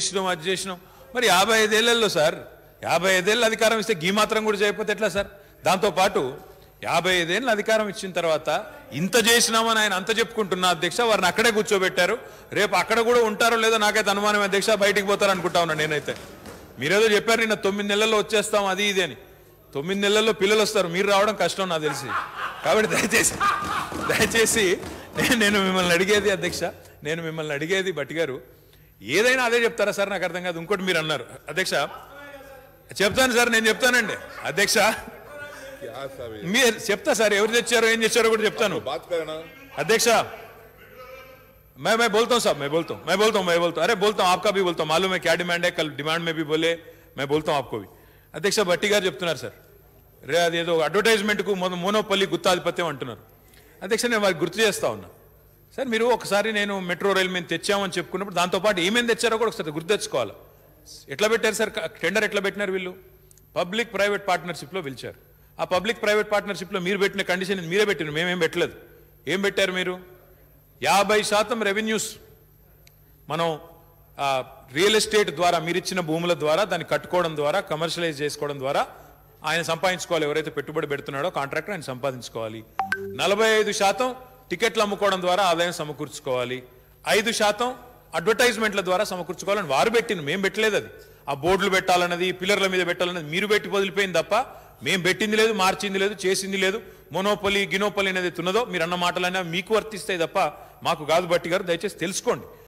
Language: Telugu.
చేసినాం అది చేసినాం మరి యాభై ఐదేళ్లలో సార్ యాభై ఐదేళ్ళు అధికారం ఇస్తే గీ మాత్రం కూడా చేయకపోతే ఎట్లా సార్ దాంతోపాటు యాభై ఐదేళ్ళు అధికారం ఇచ్చిన తర్వాత ఇంత చేసినామని ఆయన అంత చెప్పుకుంటున్నా అధ్యక్ష వారిని అక్కడే కూర్చోబెట్టారు రేపు అక్కడ కూడా ఉంటారో లేదో నాకైతే అనుమానం అధ్యక్ష బయటికి పోతారు అనుకుంటా ఉన్నాను నేనైతే మీరేదో చెప్పారు నిన్న తొమ్మిది నెలల్లో వచ్చేస్తాం అది ఇది అని తొమ్మిది నెలల్లో పిల్లలు వస్తారు మీరు రావడం కష్టం నాకు తెలిసి కాబట్టి దయచేసి దయచేసి నేను మిమ్మల్ని అడిగేది అధ్యక్ష నేను మిమ్మల్ని అడిగేది భట్టి గారు ఏదైనా అదే చెప్తారా సార్ నాకు అర్థం కాదు ఇంకోటి మీరు అన్నారు అధ్యక్ష చెప్తాను సార్ నేను చెప్తానండి అధ్యక్ష మీరు చెప్తా సార్ ఎవరు తెచ్చారో ఏం చేశారో కూడా చెప్తాను అధ్యక్ష మే మే బోల్తాం సార్ మే బోల్తాం మే బోల్తాం మే బోల్తాం అరే బోల్తాం ఆప్కా బీ బోల్తాం మాలూమే క్యా డిమాండ్ కల్ డిమాండ్ మే బీ బోలే మే బోల్తాం ఆప్కో బి అధ్యక్ష భట్టి గారు చెప్తున్నారు సార్ రే ఏదో అడ్వర్టైజ్మెంట్కు మొన మోనోపల్లి గుత్తాధిపత్యం అంటున్నారు అధ్యక్ష నేను వారికి గుర్తు చేస్తా ఉన్నా సార్ మీరు ఒకసారి నేను మెట్రో రైల్ మేము తెచ్చామని చెప్పుకున్నప్పుడు దాంతోపాటు ఏమేమి తెచ్చారో కూడా ఒకసారి తెచ్చుకోవాలి ఎట్లా పెట్టారు సార్ టెండర్ ఎట్లా పెట్టినారు వీళ్ళు పబ్లిక్ ప్రైవేట్ పార్ట్నర్షిప్లో పిలిచారు ఆ పబ్లిక్ ప్రైవేట్ పార్ట్నర్షిప్లో మీరు పెట్టిన కండిషన్ మీరే పెట్టినారు మేమేం పెట్టలేదు ఏం పెట్టారు మీరు యాభై శాతం రెవెన్యూస్ మనం రియల్ ఎస్టేట్ ద్వారా మీరు ఇచ్చిన భూముల ద్వారా దాన్ని కట్టుకోవడం ద్వారా కమర్షియలైజ్ చేసుకోవడం ద్వారా ఆయన సంపాదించుకోవాలి ఎవరైతే పెట్టుబడి పెడుతున్నాడో కాంట్రాక్టర్ ఆయన సంపాదించుకోవాలి నలభై శాతం టికెట్లు అమ్ముకోవడం ద్వారా ఆదాయం సమకూర్చుకోవాలి ఐదు శాతం అడ్వర్టైజ్మెంట్ల ద్వారా సమకూర్చుకోవాలని వారు పెట్టింది మేము పెట్టలేదు అది ఆ బోర్డులు పెట్టాలన్నది పిల్లర్ల మీద పెట్టాలన్నది మీరు పెట్టి వదిలిపోయింది తప్ప మేము పెట్టింది లేదు మార్చింది లేదు చేసింది లేదు మొనోపలి గినోపలి అనేది తున్నదో మీరు అన్న మాటలైనా మీకు వర్తిస్తాయి తప్ప మాకు కాదు బట్టి గారు దయచేసి తెలుసుకోండి